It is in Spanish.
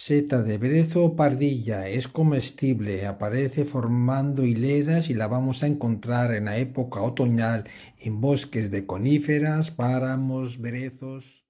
Seta de brezo o pardilla es comestible, aparece formando hileras y la vamos a encontrar en la época otoñal en bosques de coníferas, páramos, brezos.